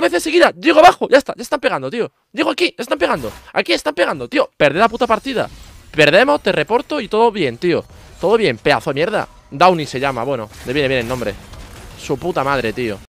vez veces seguida Llego abajo, ya está, ya están pegando, tío Llego aquí, están pegando, aquí están pegando, tío Perdé la puta partida Perdemos, te reporto y todo bien, tío Todo bien, pedazo de mierda Downey se llama, bueno, le viene bien el nombre Su puta madre, tío